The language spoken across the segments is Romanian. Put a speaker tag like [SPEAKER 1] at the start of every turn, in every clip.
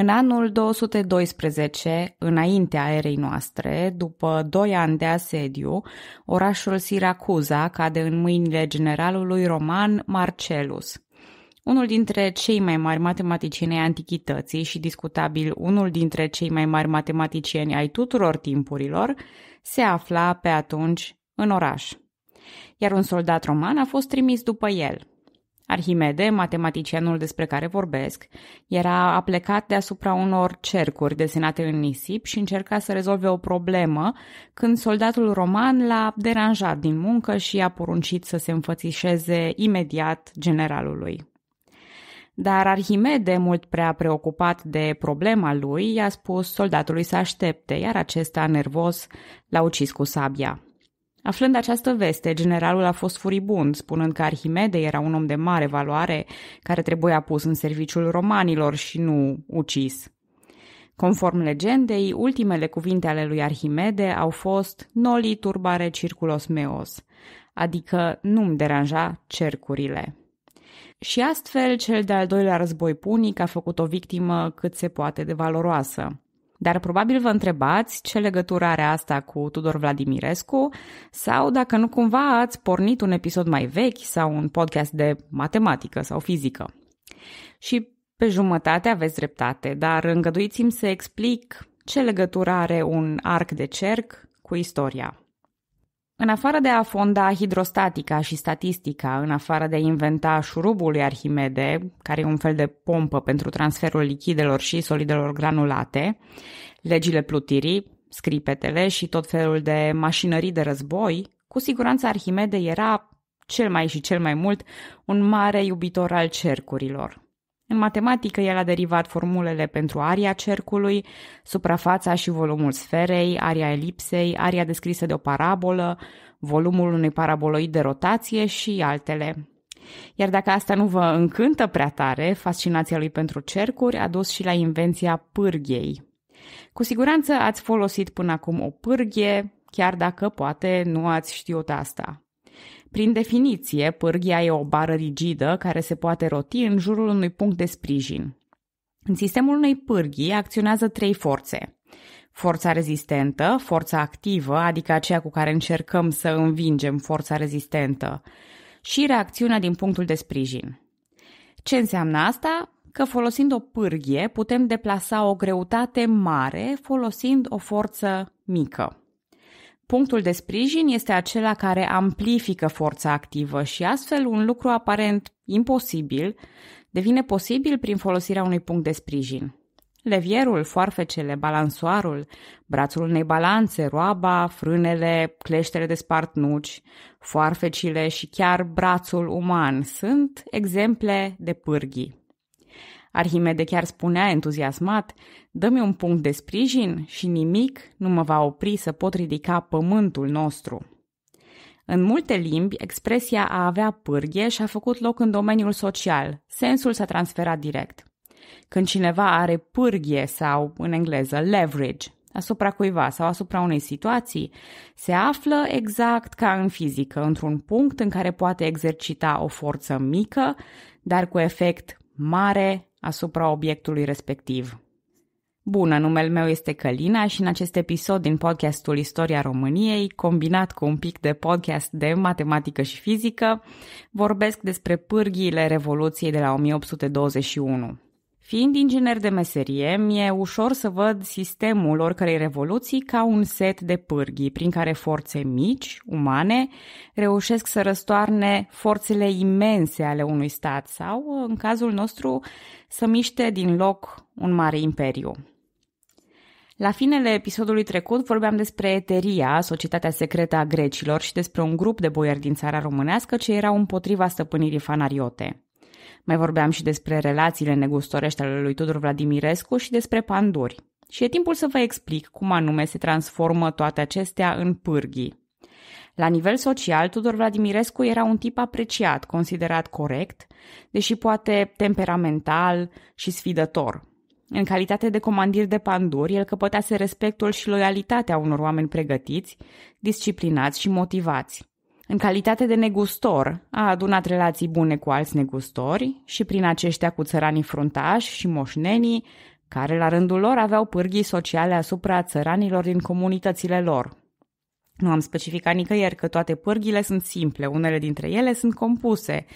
[SPEAKER 1] În anul 212, înaintea erei noastre, după doi ani de asediu, orașul Siracuza cade în mâinile generalului roman Marcellus. Unul dintre cei mai mari matematicieni ai antichității și discutabil unul dintre cei mai mari matematicieni ai tuturor timpurilor, se afla pe atunci în oraș. Iar un soldat roman a fost trimis după el – Arhimede, matematicianul despre care vorbesc, era aplecat deasupra unor cercuri desenate în nisip și încerca să rezolve o problemă când soldatul roman l-a deranjat din muncă și a poruncit să se înfățișeze imediat generalului. Dar Arhimede, mult prea preocupat de problema lui, i-a spus soldatului să aștepte, iar acesta, nervos, l-a ucis cu sabia. Aflând această veste, generalul a fost furibund, spunând că Arhimede era un om de mare valoare care trebuia pus în serviciul romanilor și nu ucis. Conform legendei, ultimele cuvinte ale lui Arhimede au fost Noli turbare circulos meos, adică nu-mi deranja cercurile. Și astfel, cel de-al doilea război punic a făcut o victimă cât se poate de valoroasă. Dar probabil vă întrebați ce legătură are asta cu Tudor Vladimirescu sau dacă nu cumva ați pornit un episod mai vechi sau un podcast de matematică sau fizică. Și pe jumătate aveți dreptate, dar îngăduiți-mi să explic ce legătură are un arc de cerc cu istoria. În afară de a fonda hidrostatica și statistica, în afară de a inventa șurubul lui Arhimede, care e un fel de pompă pentru transferul lichidelor și solidelor granulate, legile plutirii, scripetele și tot felul de mașinării de război, cu siguranță Arhimede era cel mai și cel mai mult un mare iubitor al cercurilor. În matematică, el a derivat formulele pentru aria cercului, suprafața și volumul sferei, aria elipsei, aria descrisă de o parabolă, volumul unui paraboloid de rotație și altele. Iar dacă asta nu vă încântă prea tare, fascinația lui pentru cercuri a dus și la invenția pârghei. Cu siguranță ați folosit până acum o pârghie, chiar dacă poate nu ați știut asta. Prin definiție, pârghia e o bară rigidă care se poate roti în jurul unui punct de sprijin. În sistemul unei pârghii acționează trei forțe. Forța rezistentă, forța activă, adică aceea cu care încercăm să învingem forța rezistentă, și reacțiunea din punctul de sprijin. Ce înseamnă asta? Că folosind o pârghie putem deplasa o greutate mare folosind o forță mică. Punctul de sprijin este acela care amplifică forța activă și astfel un lucru aparent imposibil devine posibil prin folosirea unui punct de sprijin. Levierul, foarfecele, balansoarul, brațul unei balanțe, roaba, frânele, cleștele de spart nuci, foarfecile și chiar brațul uman sunt exemple de pârghii. Arhimede chiar spunea entuziasmat, dă-mi un punct de sprijin și nimic nu mă va opri să pot ridica pământul nostru. În multe limbi, expresia a avea pârghie și a făcut loc în domeniul social, sensul s-a transferat direct. Când cineva are pârghie sau, în engleză, leverage, asupra cuiva sau asupra unei situații, se află exact ca în fizică, într-un punct în care poate exercita o forță mică, dar cu efect mare asupra obiectului respectiv. Bună, numele meu este Călina și în acest episod din podcastul Istoria României, combinat cu un pic de podcast de matematică și fizică, vorbesc despre pârghiile Revoluției de la 1821. Fiind inginer de meserie, mi-e ușor să văd sistemul oricărei revoluții ca un set de pârghii prin care forțe mici, umane, reușesc să răstoarne forțele imense ale unui stat sau, în cazul nostru, să miște din loc un mare imperiu. La finele episodului trecut vorbeam despre Eteria, societatea secretă a grecilor și despre un grup de boieri din țara românească ce erau împotriva stăpânirii fanariote. Mai vorbeam și despre relațiile negustorești ale lui Tudor Vladimirescu și despre panduri. Și e timpul să vă explic cum anume se transformă toate acestea în pârghii. La nivel social, Tudor Vladimirescu era un tip apreciat, considerat corect, deși poate temperamental și sfidător. În calitate de comandir de panduri, el căpătase respectul și loialitatea unor oameni pregătiți, disciplinați și motivați. În calitate de negustor, a adunat relații bune cu alți negustori și prin aceștia cu țăranii fruntași și moșnenii, care la rândul lor aveau pârghii sociale asupra țăranilor din comunitățile lor. Nu am specificat nicăieri că toate pârghile sunt simple, unele dintre ele sunt compuse,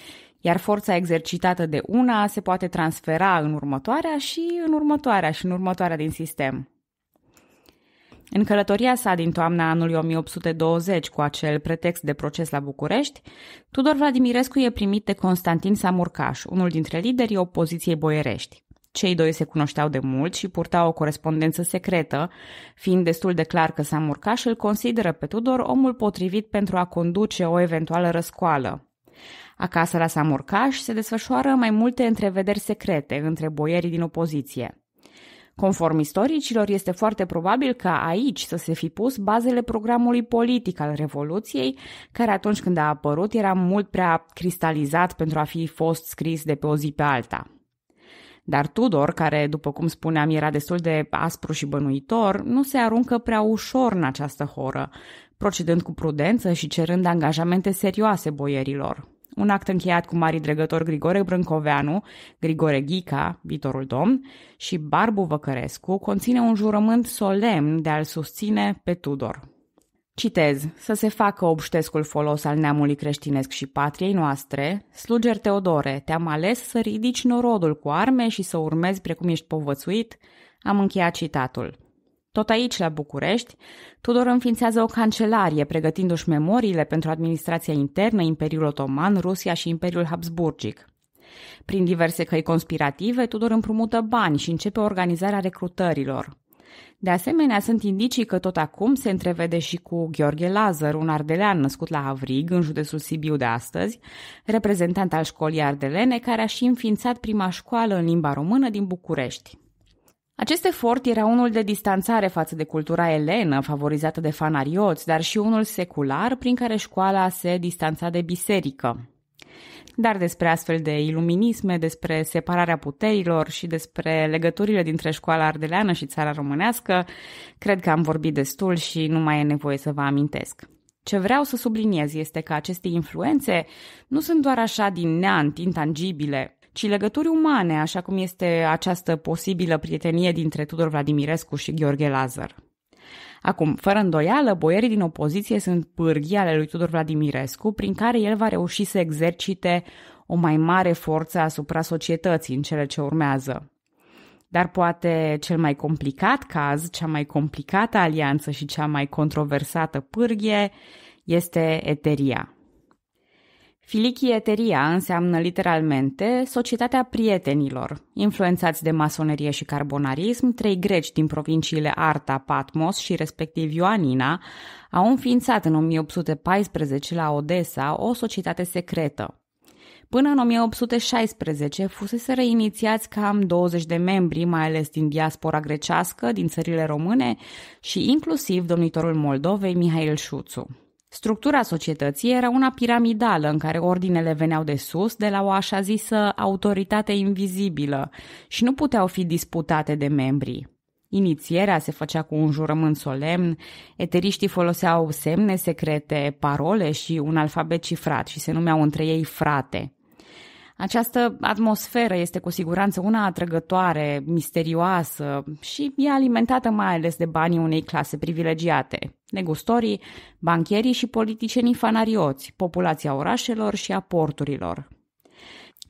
[SPEAKER 1] iar forța exercitată de una se poate transfera în următoarea și în următoarea și în următoarea din sistem. În călătoria sa din toamna anului 1820 cu acel pretext de proces la București, Tudor Vladimirescu e primit de Constantin Samurcaș, unul dintre liderii opoziției boierești. Cei doi se cunoșteau de mult și purtau o corespondență secretă, fiind destul de clar că Samurcaș îl consideră pe Tudor omul potrivit pentru a conduce o eventuală răscoală. Acasă la Samurcaș se desfășoară mai multe întrevederi secrete între boierii din opoziție – Conform istoricilor, este foarte probabil ca aici să se fi pus bazele programului politic al Revoluției, care atunci când a apărut era mult prea cristalizat pentru a fi fost scris de pe o zi pe alta. Dar Tudor, care, după cum spuneam, era destul de aspru și bănuitor, nu se aruncă prea ușor în această horă, procedând cu prudență și cerând angajamente serioase boierilor un act încheiat cu marii dregători Grigore Brâncoveanu, Grigore Ghica, viitorul domn, și Barbu Văcărescu conține un jurământ solemn de a-l susține pe Tudor. Citez, să se facă obștescul folos al neamului creștinesc și patriei noastre, sluger Teodore, te-am ales să ridici norodul cu arme și să urmezi precum ești povățuit, am încheiat citatul. Tot aici, la București, Tudor înființează o cancelarie, pregătindu-și memoriile pentru administrația internă, Imperiul Otoman, Rusia și Imperiul Habsburgic. Prin diverse căi conspirative, Tudor împrumută bani și începe organizarea recrutărilor. De asemenea, sunt indicii că tot acum se întrevede și cu Gheorghe Lazar, un ardelean născut la Avrig, în județul Sibiu de astăzi, reprezentant al școlii ardelene, care a și înființat prima școală în limba română din București. Acest efort era unul de distanțare față de cultura elenă, favorizată de fanarioți, dar și unul secular, prin care școala se distanța de biserică. Dar despre astfel de iluminisme, despre separarea puterilor și despre legăturile dintre școala ardeleană și țara românească, cred că am vorbit destul și nu mai e nevoie să vă amintesc. Ce vreau să subliniez este că aceste influențe nu sunt doar așa din neant, intangibile, ci legături umane, așa cum este această posibilă prietenie dintre Tudor Vladimirescu și Gheorghe Lazar. Acum, fără îndoială, boierii din opoziție sunt pârghii ale lui Tudor Vladimirescu, prin care el va reuși să exercite o mai mare forță asupra societății în cele ce urmează. Dar poate cel mai complicat caz, cea mai complicată alianță și cea mai controversată pârghie este Eteria. Filichieteria înseamnă literalmente societatea prietenilor, influențați de masonerie și carbonarism, trei greci din provinciile Arta, Patmos și respectiv Ioanina au înființat în 1814 la Odessa o societate secretă. Până în 1816 fusese reinițiați cam 20 de membri, mai ales din diaspora grecească, din țările române și inclusiv domnitorul Moldovei Mihail Șuțu. Structura societății era una piramidală în care ordinele veneau de sus, de la o așa zisă autoritate invizibilă și nu puteau fi disputate de membrii. Inițierea se făcea cu un jurământ solemn, eteriștii foloseau semne secrete, parole și un alfabet cifrat și se numeau între ei frate. Această atmosferă este cu siguranță una atrăgătoare, misterioasă și e alimentată mai ales de banii unei clase privilegiate, negustorii, bancherii și politicienii fanarioți, populația orașelor și a porturilor.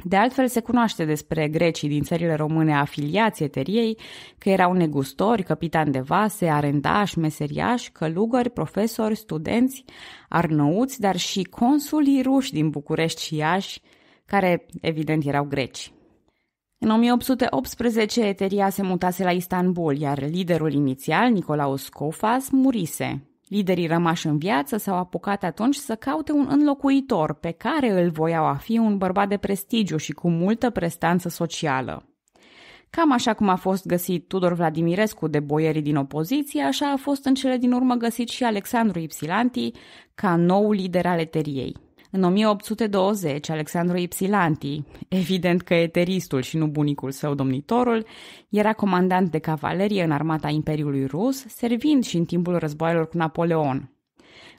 [SPEAKER 1] De altfel, se cunoaște despre grecii din țările române afiliați eteriei că erau negustori, capitani de vase, arendași, meseriași, călugări, profesori, studenți, arnăuți, dar și consulii ruși din București și Iași, care evident erau greci. În 1818, Eteria se mutase la Istanbul, iar liderul inițial, Nicolaus Cofas, murise. Liderii rămași în viață s-au apucat atunci să caute un înlocuitor pe care îl voiau a fi un bărbat de prestigiu și cu multă prestanță socială. Cam așa cum a fost găsit Tudor Vladimirescu de boierii din opoziție, așa a fost în cele din urmă găsit și Alexandru Ipsilanti ca nou lider al eteriei. În 1820, Alexandru Ipsilanti, evident că eteristul și nu bunicul său domnitorul, era comandant de cavalerie în armata Imperiului Rus, servind și în timpul războaielor cu Napoleon.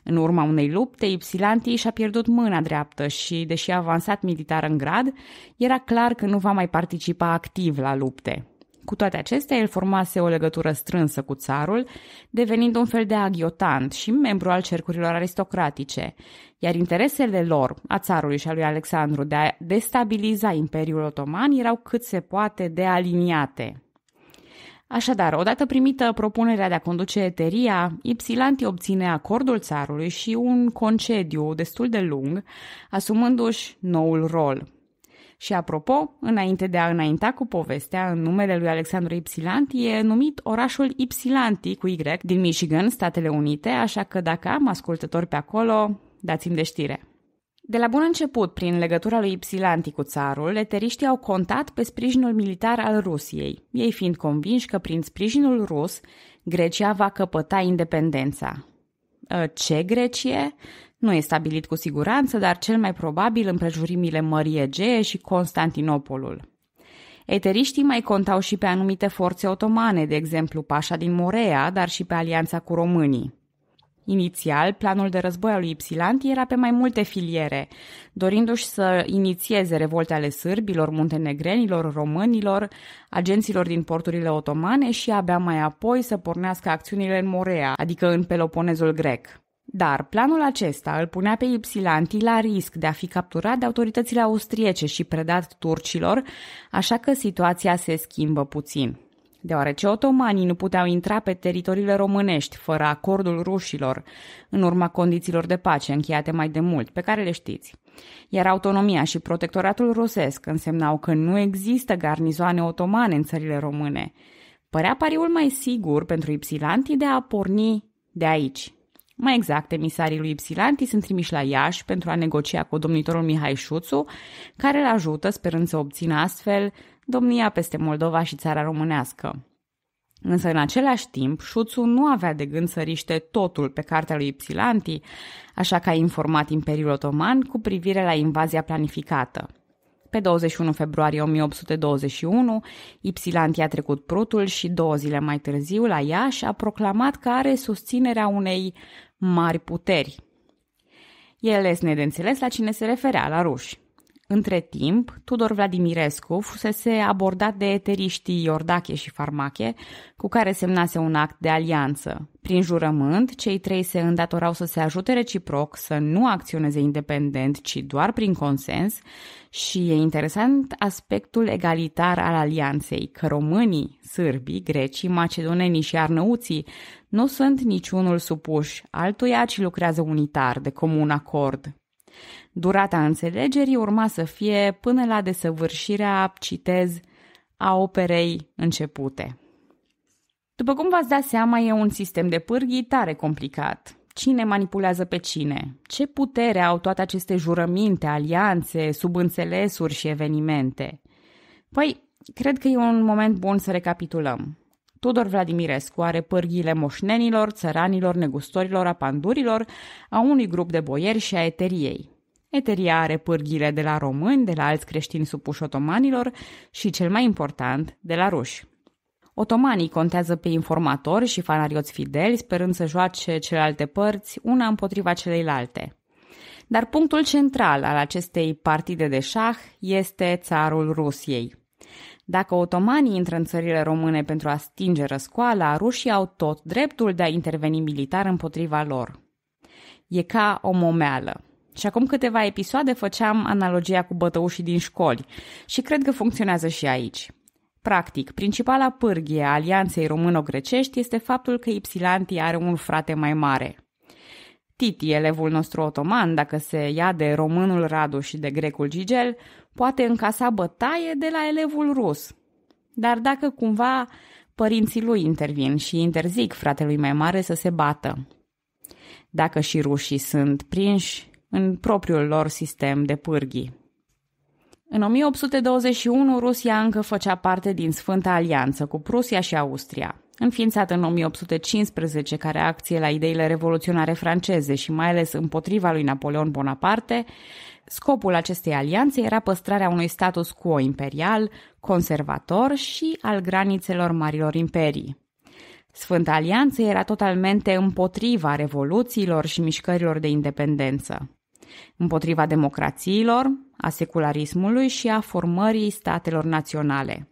[SPEAKER 1] În urma unei lupte, Ipsilanti și-a pierdut mâna dreaptă și, deși a avansat militar în grad, era clar că nu va mai participa activ la lupte. Cu toate acestea, el formase o legătură strânsă cu țarul, devenind un fel de aghiotant și membru al cercurilor aristocratice, iar interesele lor, a țarului și a lui Alexandru, de a destabiliza Imperiul Otoman erau cât se poate de aliniate. Așadar, odată primită propunerea de a conduce Eteria, Ipsilanti obține acordul țarului și un concediu destul de lung, asumându-și noul rol, și apropo, înainte de a înainta cu povestea, în numele lui Alexandru Ipsilant e numit orașul Ipsilanti cu Y din Michigan, Statele Unite, așa că dacă am ascultători pe acolo, dați-mi de știre. De la bun început, prin legătura lui Ypsilanti cu țarul, eteriștii au contat pe sprijinul militar al Rusiei, ei fiind convinși că prin sprijinul rus, Grecia va căpăta independența. Ă, ce Grecie? Nu e stabilit cu siguranță, dar cel mai probabil împrejurimile Mării Egee și Constantinopolul. Eteriștii mai contau și pe anumite forțe otomane, de exemplu Pașa din Morea, dar și pe alianța cu românii. Inițial, planul de război al lui Ipsilanti era pe mai multe filiere, dorindu-și să inițieze revolte ale sârbilor, muntenegrenilor, românilor, agenților din porturile otomane și abia mai apoi să pornească acțiunile în Morea, adică în Peloponezul grec. Dar planul acesta îl punea pe Ipsilanti la risc de a fi capturat de autoritățile austriece și predat turcilor, așa că situația se schimbă puțin. Deoarece otomanii nu puteau intra pe teritoriile românești fără acordul rușilor, în urma condițiilor de pace încheiate mai de mult, pe care le știți. Iar autonomia și protectoratul rusesc însemnau că nu există garnizoane otomane în țările române. Părea pariul mai sigur pentru Ipsilanti de a porni de aici, mai exact, emisarii lui Ipsilanti sunt trimiși la Iași pentru a negocia cu domnitorul Mihai Șuțu, care îl ajută sperând să obțină astfel domnia peste Moldova și țara românească. Însă în același timp, Șuțu nu avea de gând să riște totul pe cartea lui Ipsilanti, așa că a informat Imperiul Otoman cu privire la invazia planificată. Pe 21 februarie 1821, Ipsilanti a trecut prutul și două zile mai târziu, la Iași, a proclamat că are susținerea unei mari puteri. El este de înțeles la cine se referea, la ruși. Între timp, Tudor Vladimirescu fusese abordat de eteriștii Iordache și Farmache, cu care semnase un act de alianță. Prin jurământ, cei trei se îndatorau să se ajute reciproc, să nu acționeze independent, ci doar prin consens și e interesant aspectul egalitar al alianței, că românii, sârbii, grecii, macedonenii și arnăuții nu sunt niciunul supuși altuia, ci lucrează unitar, de comun acord. Durata înțelegerii urma să fie până la desăvârșirea, citez, a operei începute. După cum v-ați dat seama, e un sistem de pârghii tare complicat. Cine manipulează pe cine? Ce putere au toate aceste jurăminte, alianțe, subînțelesuri și evenimente? Păi, cred că e un moment bun să recapitulăm. Tudor Vladimirescu are pârghiile moșnenilor, țăranilor, negustorilor, a pandurilor, a unui grup de boieri și a eteriei. Eteria are pârghile de la români, de la alți creștini supuși otomanilor și, cel mai important, de la ruși. Otomanii contează pe informatori și fanarioți fideli, sperând să joace celelalte părți, una împotriva celeilalte. Dar punctul central al acestei partide de șah este țarul Rusiei. Dacă otomanii intră în țările române pentru a stinge răscoala, rușii au tot dreptul de a interveni militar împotriva lor. E ca o momeală. Și acum câteva episoade făceam analogia cu bătăușii din școli și cred că funcționează și aici. Practic, principala pârghie a alianței româno-grecești este faptul că Ipsilanti are un frate mai mare. Titi, elevul nostru otoman, dacă se ia de românul Radu și de grecul Gigel, poate încasa bătaie de la elevul rus. Dar dacă cumva părinții lui intervin și interzic fratelui mai mare să se bată. Dacă și rușii sunt prinși, în propriul lor sistem de pârghii. În 1821, Rusia încă făcea parte din Sfânta Alianță cu Prusia și Austria. Înființat în 1815 ca reacție la ideile revoluționare franceze și mai ales împotriva lui Napoleon Bonaparte, scopul acestei alianțe era păstrarea unui status quo imperial, conservator și al granițelor marilor imperii. Sfânta Alianță era totalmente împotriva revoluțiilor și mișcărilor de independență împotriva democrațiilor, a secularismului și a formării statelor naționale.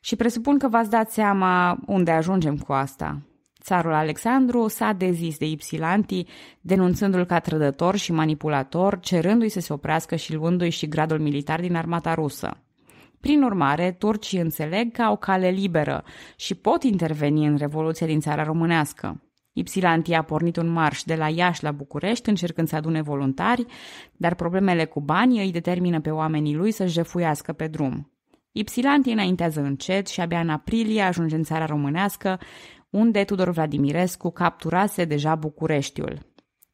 [SPEAKER 1] Și presupun că v-ați dat seama unde ajungem cu asta. Țarul Alexandru s-a dezis de Ipsilanti, denunțându-l ca trădător și manipulator, cerându-i să se oprească și luându-i și gradul militar din armata rusă. Prin urmare, turcii înțeleg că au cale liberă și pot interveni în Revoluția din țara românească. Ipsilanti a pornit un marș de la Iași la București, încercând să adune voluntari, dar problemele cu banii îi determină pe oamenii lui să jefuiască pe drum. Ipsilanti înaintează încet și abia în aprilie ajunge în țara românească, unde Tudor Vladimirescu capturase deja Bucureștiul.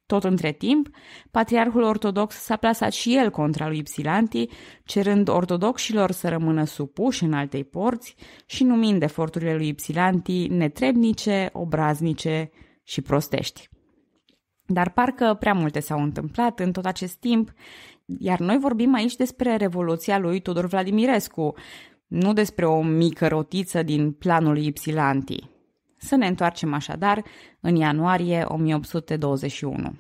[SPEAKER 1] Tot între timp, patriarhul ortodox s-a plasat și el contra lui Ipsilanti, cerând ortodoxilor să rămână supuși în altei porți și numind eforturile lui Ipsilanti netrebnice, obraznice și prostești. Dar parcă prea multe s-au întâmplat în tot acest timp, iar noi vorbim aici despre revoluția lui Tudor Vladimirescu, nu despre o mică rotiță din planul Ipsilanti. Să ne întoarcem așadar în ianuarie 1821.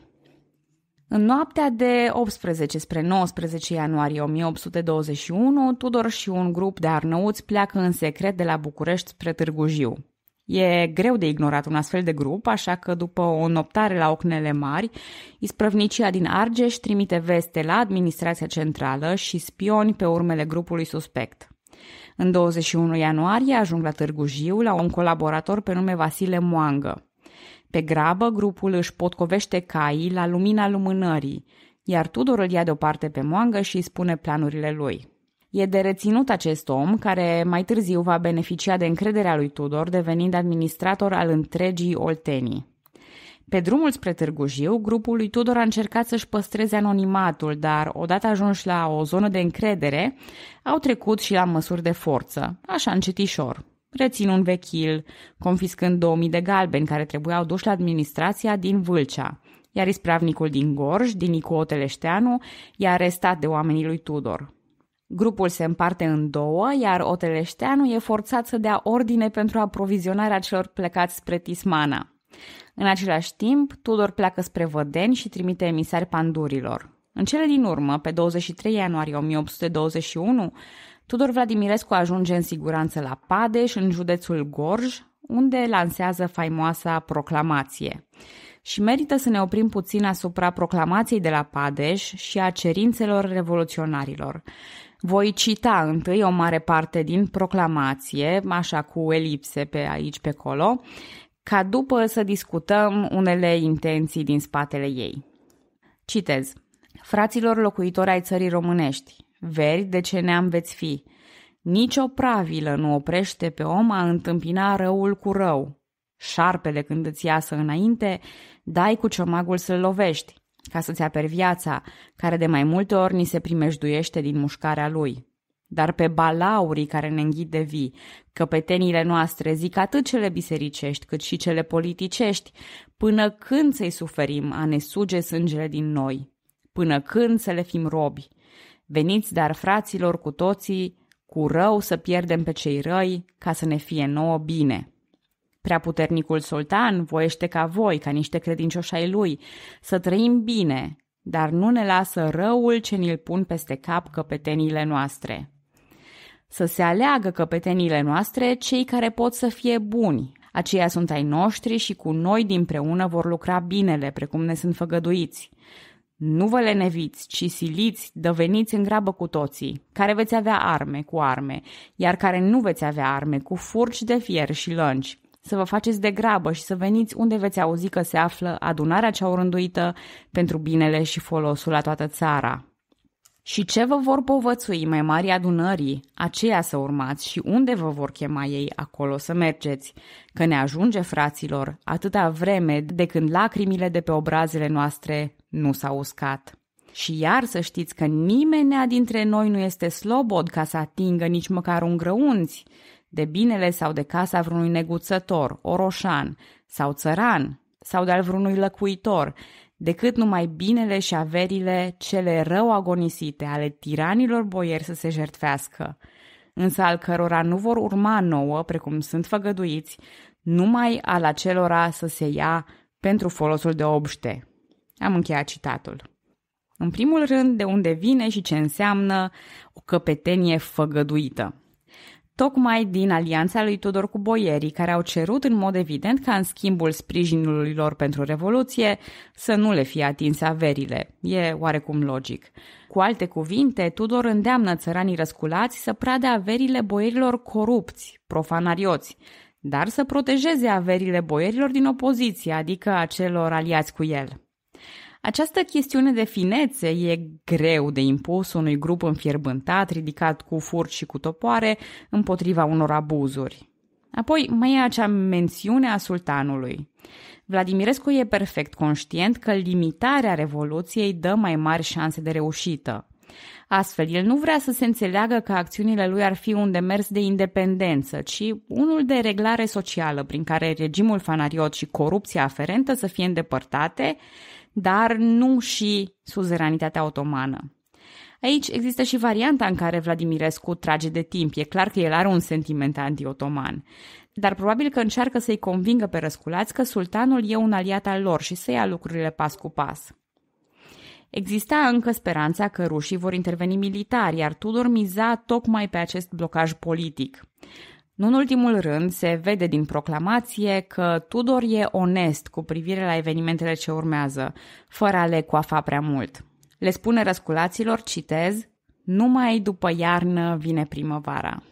[SPEAKER 1] În noaptea de 18 spre 19 ianuarie 1821, Tudor și un grup de arnăuți pleacă în secret de la București spre Târgu Jiu. E greu de ignorat un astfel de grup, așa că după o noptare la Ocnele Mari, isprăvnicia din Argeș trimite veste la administrația centrală și spioni pe urmele grupului suspect. În 21 ianuarie ajung la Târgu Jiu la un colaborator pe nume Vasile Moangă. Pe grabă, grupul își potcovește caii la lumina lumânării, iar Tudor îl ia deoparte pe Moangă și îi spune planurile lui – E de reținut acest om, care mai târziu va beneficia de încrederea lui Tudor, devenind administrator al întregii Oltenii. Pe drumul spre Târgu Jiu, grupul lui Tudor a încercat să-și păstreze anonimatul, dar odată ajunși la o zonă de încredere, au trecut și la măsuri de forță, așa încetișor, rețin un vechil, confiscând 2000 de galbeni care trebuiau duși la administrația din Vâlcea. Iar ispravnicul din Gorj, din Nicu Oteleșteanu, i-a arestat de oamenii lui Tudor. Grupul se împarte în două, iar Oteleșteanu e forțat să dea ordine pentru aprovizionarea celor plecați spre Tismana. În același timp, Tudor pleacă spre Vădeni și trimite emisari pandurilor. În cele din urmă, pe 23 ianuarie 1821, Tudor Vladimirescu ajunge în siguranță la Padeș, în județul Gorj, unde lansează faimoasa proclamație. Și merită să ne oprim puțin asupra proclamației de la Padeș și a cerințelor revoluționarilor. Voi cita întâi o mare parte din proclamație, așa cu elipse pe aici, pe acolo, ca după să discutăm unele intenții din spatele ei. Citez. Fraților locuitori ai țării românești, veri de ce neam veți fi. Nici o pravilă nu oprește pe om a întâmpina răul cu rău. Șarpele când îți iasă înainte, dai cu ciomagul să-l lovești ca să-ți aperi viața, care de mai multe ori ni se primejduiește din mușcarea lui. Dar pe balaurii care ne înghid de vii, căpetenile noastre, zic atât cele bisericești cât și cele politicești, până când să-i suferim a ne suge sângele din noi, până când să le fim robi. Veniți, dar fraților, cu toții, cu rău să pierdem pe cei răi, ca să ne fie nouă bine. Prea puternicul sultan voiește ca voi, ca niște credincioși ai lui, să trăim bine, dar nu ne lasă răul ce ni-l pun peste cap căpetenile noastre. Să se aleagă căpetenile noastre cei care pot să fie buni, aceia sunt ai noștri și cu noi dinpreună vor lucra binele, precum ne sunt făgăduiți. Nu vă leneviți, ci siliți, dăveniți în grabă cu toții, care veți avea arme cu arme, iar care nu veți avea arme cu furci de fier și lănci, să vă faceți de grabă și să veniți unde veți auzi că se află adunarea cea urânduită pentru binele și folosul la toată țara. Și ce vă vor povățui mai mari adunării, aceea să urmați și unde vă vor chema ei, acolo să mergeți, că ne ajunge, fraților, atâta vreme de când lacrimile de pe obrazele noastre nu s-au uscat. Și iar să știți că nimenea dintre noi nu este slobod ca să atingă nici măcar un grăunți, de binele sau de casa vreunui neguțător, oroșan sau țăran sau de-al vreunui lăcuitor, decât numai binele și averile cele rău agonisite ale tiranilor boieri să se jertfească, însă al cărora nu vor urma nouă, precum sunt făgăduiți, numai al acelora să se ia pentru folosul de obște. Am încheiat citatul. În primul rând, de unde vine și ce înseamnă o căpetenie făgăduită tocmai din alianța lui Tudor cu boierii, care au cerut în mod evident ca în schimbul sprijinului lor pentru Revoluție să nu le fie atinse averile. E oarecum logic. Cu alte cuvinte, Tudor îndeamnă țăranii răsculați să prade averile boierilor corupți, profanarioți, dar să protejeze averile boierilor din opoziție, adică acelor celor aliați cu el. Această chestiune de finețe e greu de impus unui grup înfierbântat, ridicat cu furci și cu topoare, împotriva unor abuzuri. Apoi mai e acea mențiune a sultanului. Vladimirescu e perfect conștient că limitarea revoluției dă mai mari șanse de reușită. Astfel, el nu vrea să se înțeleagă că acțiunile lui ar fi un demers de independență, ci unul de reglare socială prin care regimul fanariot și corupția aferentă să fie îndepărtate, dar nu și suzeranitatea otomană. Aici există și varianta în care Vladimirescu trage de timp. E clar că el are un sentiment anti-otoman. Dar probabil că încearcă să-i convingă pe răsculați că sultanul e un aliat al lor și să ia lucrurile pas cu pas. Exista încă speranța că rușii vor interveni militar, iar Tudor miza tocmai pe acest blocaj politic. Nu în ultimul rând, se vede din proclamație că Tudor e onest cu privire la evenimentele ce urmează, fără a le coafa prea mult. Le spune răsculaților, citez, numai după iarnă vine primăvara.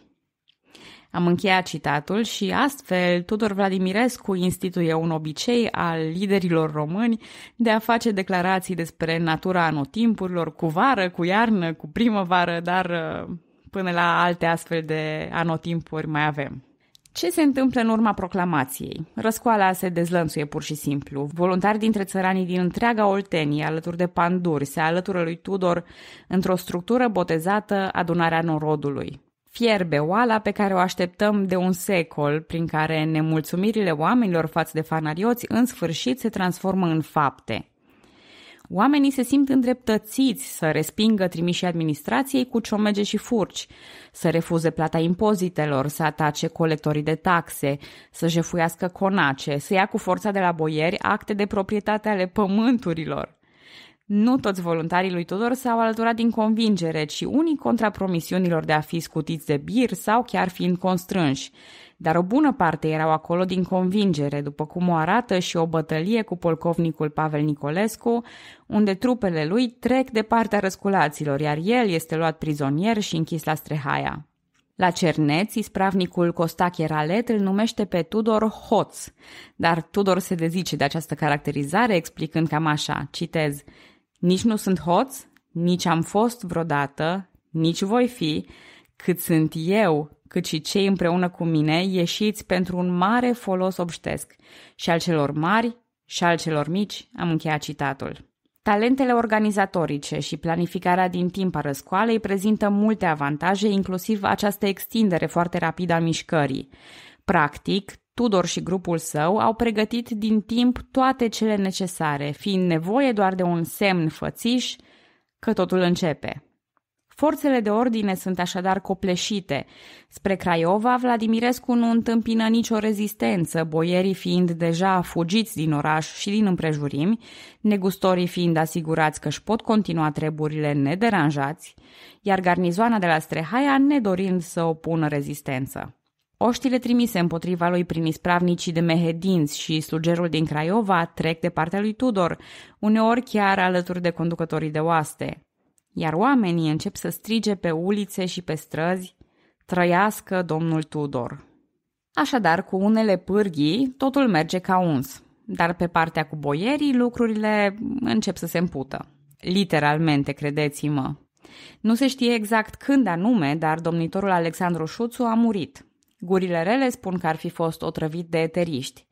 [SPEAKER 1] Am încheiat citatul și astfel Tudor Vladimirescu instituie un obicei al liderilor români de a face declarații despre natura anotimpurilor cu vară, cu iarnă, cu primăvară, dar uh, până la alte astfel de anotimpuri mai avem. Ce se întâmplă în urma proclamației? Răscoala se dezlănțuie pur și simplu. Voluntari dintre țăranii din întreaga Oltenie, alături de panduri, se alătură lui Tudor într-o structură botezată Adunarea Norodului. Fierbe oala pe care o așteptăm de un secol, prin care nemulțumirile oamenilor față de fanarioți în sfârșit se transformă în fapte – Oamenii se simt îndreptățiți să respingă trimișii administrației cu ciomege și furci, să refuze plata impozitelor, să atace colectorii de taxe, să jefuiască conace, să ia cu forța de la boieri acte de proprietate ale pământurilor. Nu toți voluntarii lui Tudor s-au alăturat din convingere, ci unii contra promisiunilor de a fi scutiți de bir sau chiar fiind constrânși dar o bună parte erau acolo din convingere, după cum o arată și o bătălie cu polcovnicul Pavel Nicolescu, unde trupele lui trec de partea răsculaților, iar el este luat prizonier și închis la Strehaia. La Cerneți, ispravnicul Costache Ralet îl numește pe Tudor Hoț, dar Tudor se dezice de această caracterizare explicând cam așa, citez, Nici nu sunt hoț, nici am fost vreodată, nici voi fi, cât sunt eu, cât și cei împreună cu mine, ieșiți pentru un mare folos obștesc, și al celor mari și al celor mici, am încheiat citatul. Talentele organizatorice și planificarea din timp a răscoalei prezintă multe avantaje, inclusiv această extindere foarte rapidă a mișcării. Practic, Tudor și grupul său au pregătit din timp toate cele necesare, fiind nevoie doar de un semn fățiș că totul începe. Forțele de ordine sunt așadar copleșite. Spre Craiova, Vladimirescu nu întâmpină nicio rezistență, boierii fiind deja fugiți din oraș și din împrejurimi, negustorii fiind asigurați că își pot continua treburile nederanjați, iar garnizoana de la Strehaia nedorind să opună rezistență. Oștile trimise împotriva lui prin ispravnicii de mehedinți și slugerul din Craiova trec de partea lui Tudor, uneori chiar alături de conducătorii de oaste iar oamenii încep să strige pe ulițe și pe străzi, trăiască domnul Tudor. Așadar, cu unele pârghii, totul merge ca uns, dar pe partea cu boierii lucrurile încep să se împută. Literalmente, credeți-mă. Nu se știe exact când anume, dar domnitorul Alexandru Șuțu a murit. Gurile rele spun că ar fi fost otrăvit de eteriști.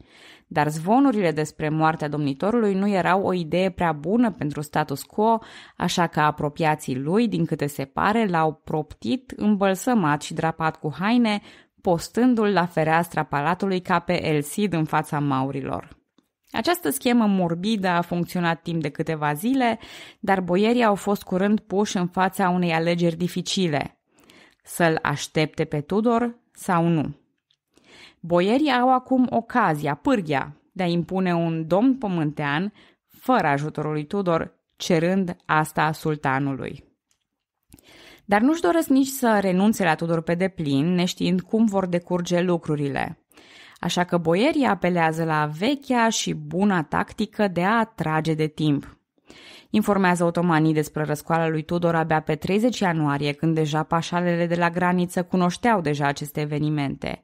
[SPEAKER 1] Dar zvonurile despre moartea domnitorului nu erau o idee prea bună pentru status quo, așa că apropiații lui, din câte se pare, l-au proptit, îmbălsămat și drapat cu haine, postându-l la fereastra palatului ca pe El Cid în fața maurilor. Această schemă morbidă a funcționat timp de câteva zile, dar boierii au fost curând puși în fața unei alegeri dificile. Să-l aștepte pe Tudor sau nu? Boierii au acum ocazia, pârghia, de a impune un domn pământean fără ajutorul lui Tudor, cerând asta sultanului. Dar nu-și doresc nici să renunțe la Tudor pe deplin, neștiind cum vor decurge lucrurile. Așa că boierii apelează la vechea și buna tactică de a atrage de timp. Informează otomanii despre răscoala lui Tudor abia pe 30 ianuarie, când deja pașalele de la graniță cunoșteau deja aceste evenimente.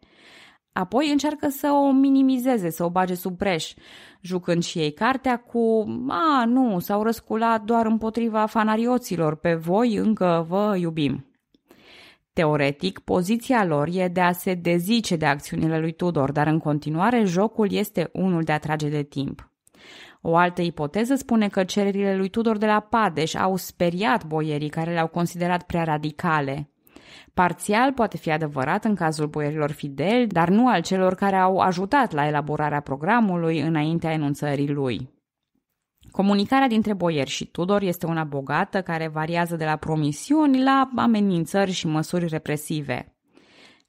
[SPEAKER 1] Apoi încearcă să o minimizeze, să o bage sub preș, jucând și ei cartea cu A, nu, s-au răsculat doar împotriva fanarioților, pe voi încă vă iubim. Teoretic, poziția lor e de a se dezice de acțiunile lui Tudor, dar în continuare jocul este unul de a trage de timp. O altă ipoteză spune că cererile lui Tudor de la Padeș au speriat boierii care le-au considerat prea radicale, Parțial poate fi adevărat în cazul boierilor fideli, dar nu al celor care au ajutat la elaborarea programului înaintea enunțării lui. Comunicarea dintre boieri și Tudor este una bogată care variază de la promisiuni la amenințări și măsuri represive.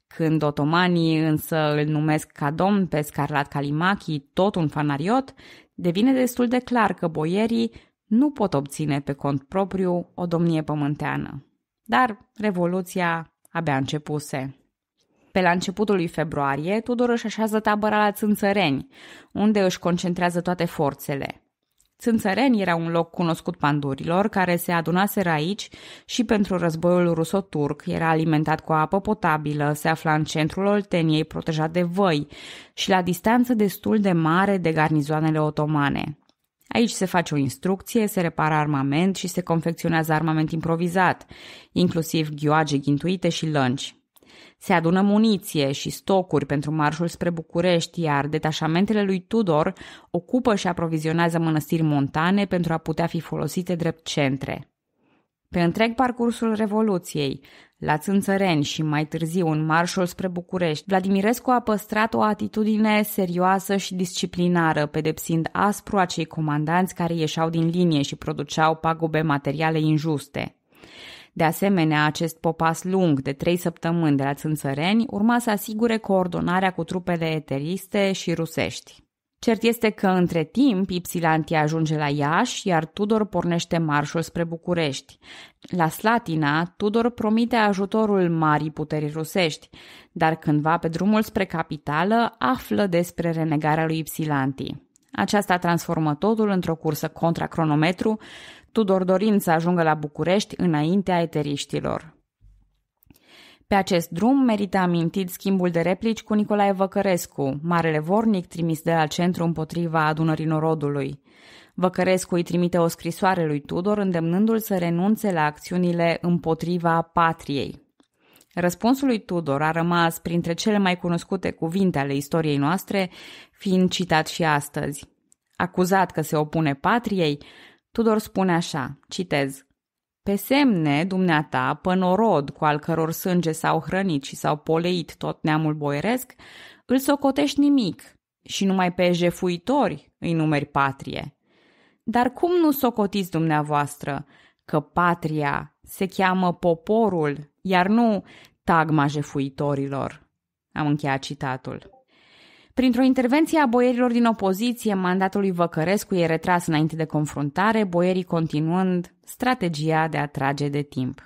[SPEAKER 1] Când otomanii însă îl numesc ca domn pe Scarlat Calimachi, tot un fanariot, devine destul de clar că boierii nu pot obține pe cont propriu o domnie pământeană. Dar revoluția abia începuse. Pe la începutul lui februarie, Tudor își așează tabăra la Țânțăreni, unde își concentrează toate forțele. Țânțăreni era un loc cunoscut pandurilor, care se adunaseră aici și pentru războiul ruso-turc, era alimentat cu apă potabilă, se afla în centrul Olteniei, protejat de văi și la distanță destul de mare de garnizoanele otomane. Aici se face o instrucție, se repară armament și se confecționează armament improvizat, inclusiv ghioage ghintuite și lănci. Se adună muniție și stocuri pentru marșul spre București, iar detașamentele lui Tudor ocupă și aprovizionează mănăstiri montane pentru a putea fi folosite drept centre. Pe întreg parcursul Revoluției, la Țânțăreni și mai târziu în marșul spre București, Vladimirescu a păstrat o atitudine serioasă și disciplinară, pedepsind aspru acei comandanți care ieșau din linie și produceau pagube materiale injuste. De asemenea, acest popas lung de trei săptămâni de la Țânțăreni urma să asigure coordonarea cu trupele eteriste și rusești. Cert este că între timp Ipsilanti ajunge la Iași, iar Tudor pornește marșul spre București. La Slatina, Tudor promite ajutorul marii puteri rusești, dar cândva pe drumul spre capitală află despre renegarea lui Ipsilanti. Aceasta transformă totul într-o cursă contra cronometru, Tudor dorind să ajungă la București înaintea eteriștilor. Pe acest drum merită amintit schimbul de replici cu Nicolae Văcărescu, marele vornic trimis de la centru împotriva adunării norodului. Văcărescu îi trimite o scrisoare lui Tudor îndemnându-l să renunțe la acțiunile împotriva patriei. Răspunsul lui Tudor a rămas printre cele mai cunoscute cuvinte ale istoriei noastre, fiind citat și astăzi. Acuzat că se opune patriei, Tudor spune așa, citez, pe semne, dumneata, pănorod cu al căror sânge s-au hrănit și s-au poleit tot neamul boieresc, îl socotești nimic și numai pe jefuitori îi numeri patrie. Dar cum nu socotiți dumneavoastră că patria se cheamă poporul, iar nu tagma jefuitorilor? Am încheiat citatul. Printr-o intervenție a boierilor din opoziție, mandatul lui Văcărescu e retras înainte de confruntare, boierii continuând strategia de a trage de timp.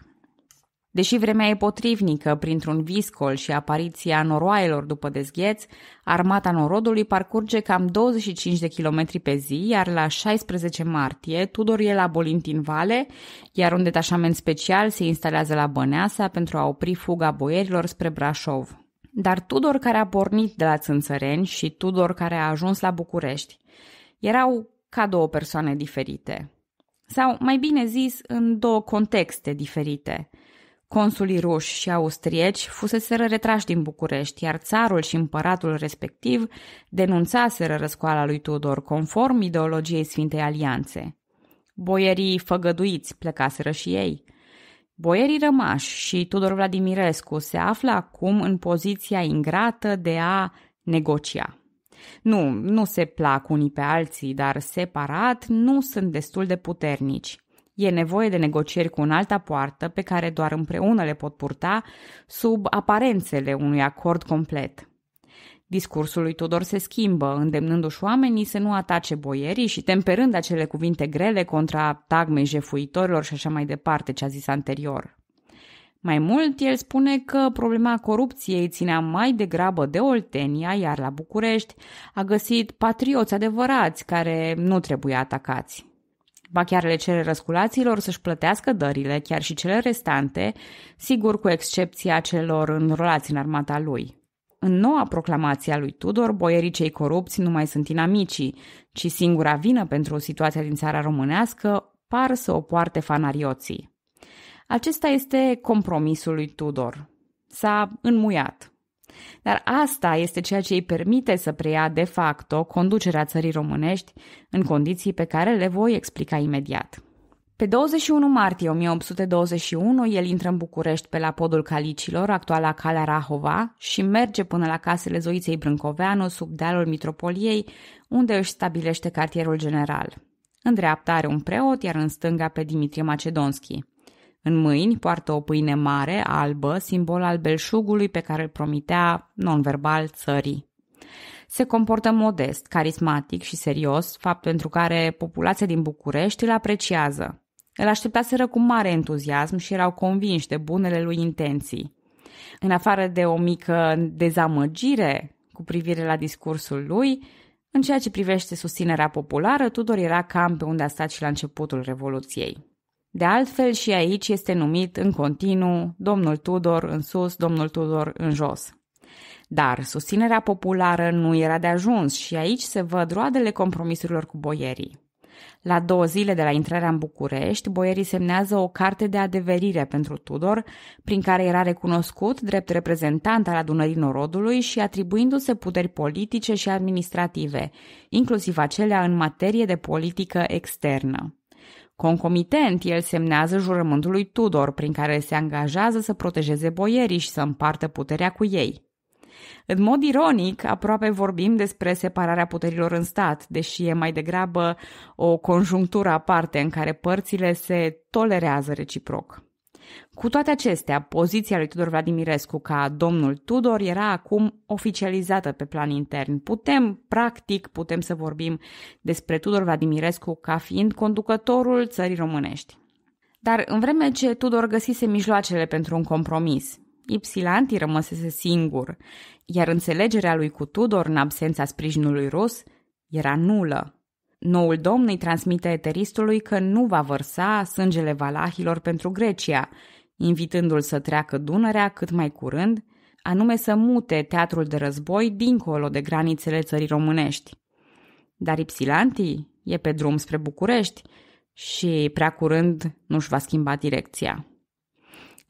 [SPEAKER 1] Deși vremea e potrivnică, printr-un viscol și apariția noroaielor după dezgheț, armata norodului parcurge cam 25 de kilometri pe zi, iar la 16 martie Tudor e la Bolintin Vale, iar un detașament special se instalează la Băneasa pentru a opri fuga boierilor spre Brașov. Dar Tudor care a pornit de la Țânțăreni și Tudor care a ajuns la București erau ca două persoane diferite. Sau, mai bine zis, în două contexte diferite. Consulii ruși și austrieci fuseseră retrași din București, iar țarul și împăratul respectiv denunțaseră răscoala lui Tudor conform ideologiei Sfintei Alianțe. Boierii făgăduiți plecaseră și ei – Boierii rămași și Tudor Vladimirescu se află acum în poziția ingrată de a negocia. Nu, nu se plac unii pe alții, dar separat nu sunt destul de puternici. E nevoie de negocieri cu un alta poartă pe care doar împreună le pot purta sub aparențele unui acord complet. Discursul lui Tudor se schimbă, îndemnându-și oamenii să nu atace boierii și temperând acele cuvinte grele contra tagmei jefuitorilor și așa mai departe ce a zis anterior. Mai mult, el spune că problema corupției ținea mai degrabă de Oltenia, iar la București a găsit patrioți adevărați care nu trebuia atacați. Ba chiar le cere răsculaților să-și plătească dările, chiar și cele restante, sigur cu excepția celor înrolați în armata lui. În noua proclamație a lui Tudor, boierii cei corupți nu mai sunt inamicii, ci singura vină pentru situația din țara românească par să o poarte fanarioții. Acesta este compromisul lui Tudor. S-a înmuiat. Dar asta este ceea ce îi permite să preia de facto conducerea țării românești în condiții pe care le voi explica imediat. Pe 21 martie 1821, el intră în București pe la podul Calicilor, actuala Calea Rahova, și merge până la casele Zoiței Brâncoveanu, sub dealul Mitropoliei, unde își stabilește cartierul general. În dreapta are un preot, iar în stânga pe Dimitrie Macedonski. În mâini poartă o pâine mare, albă, simbol al belșugului pe care îl promitea, non-verbal, țării. Se comportă modest, carismatic și serios, fapt pentru care populația din București îl apreciază. Îl așteptaseră cu mare entuziasm și erau convinși de bunele lui intenții. În afară de o mică dezamăgire cu privire la discursul lui, în ceea ce privește susținerea populară, Tudor era cam pe unde a stat și la începutul Revoluției. De altfel, și aici este numit în continuu domnul Tudor în sus, domnul Tudor în jos. Dar susținerea populară nu era de ajuns și aici se văd roadele compromisurilor cu boierii. La două zile de la intrarea în București, boierii semnează o carte de adeverire pentru Tudor, prin care era recunoscut drept reprezentant al adunării norodului și atribuindu-se puteri politice și administrative, inclusiv acelea în materie de politică externă. Concomitent, el semnează jurământul lui Tudor, prin care se angajează să protejeze boierii și să împartă puterea cu ei. În mod ironic, aproape vorbim despre separarea puterilor în stat, deși e mai degrabă o conjunctură aparte în care părțile se tolerează reciproc. Cu toate acestea, poziția lui Tudor Vladimirescu ca domnul Tudor era acum oficializată pe plan intern. Putem, practic, putem să vorbim despre Tudor Vladimirescu ca fiind conducătorul țării românești. Dar în vreme ce Tudor găsise mijloacele pentru un compromis, Ipsilanti rămăsese singur, iar înțelegerea lui cu Tudor în absența sprijinului rus era nulă. Noul domn îi transmite eteristului că nu va vărsa sângele valahilor pentru Grecia, invitându-l să treacă Dunărea cât mai curând, anume să mute teatrul de război dincolo de granițele țării românești. Dar Ipsilanti e pe drum spre București și prea curând nu-și va schimba direcția.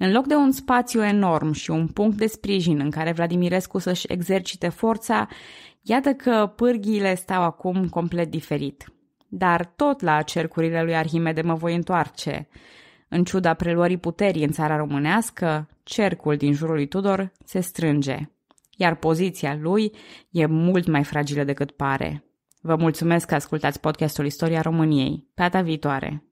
[SPEAKER 1] În loc de un spațiu enorm și un punct de sprijin în care Vladimirescu să-și exercite forța, iată că pârghiile stau acum complet diferit. Dar tot la cercurile lui Arhimede mă voi întoarce. În ciuda preluării puterii în țara românească, cercul din jurul lui Tudor se strânge, iar poziția lui e mult mai fragilă decât pare. Vă mulțumesc că ascultați podcastul Istoria României. Pe data viitoare!